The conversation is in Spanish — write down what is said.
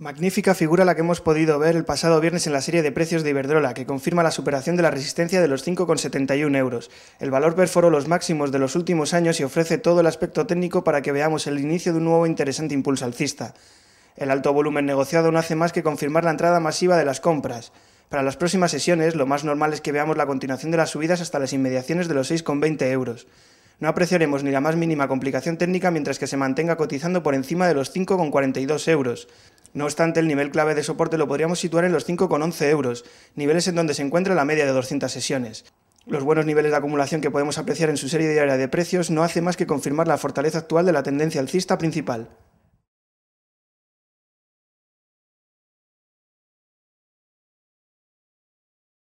Magnífica figura la que hemos podido ver el pasado viernes en la serie de precios de Iberdrola, que confirma la superación de la resistencia de los 5,71 euros. El valor perforó los máximos de los últimos años y ofrece todo el aspecto técnico para que veamos el inicio de un nuevo interesante impulso alcista. El alto volumen negociado no hace más que confirmar la entrada masiva de las compras. Para las próximas sesiones, lo más normal es que veamos la continuación de las subidas hasta las inmediaciones de los 6,20 euros. No apreciaremos ni la más mínima complicación técnica mientras que se mantenga cotizando por encima de los 5,42 euros. No obstante, el nivel clave de soporte lo podríamos situar en los 5,11 euros, niveles en donde se encuentra la media de 200 sesiones. Los buenos niveles de acumulación que podemos apreciar en su serie diaria de precios no hace más que confirmar la fortaleza actual de la tendencia alcista principal.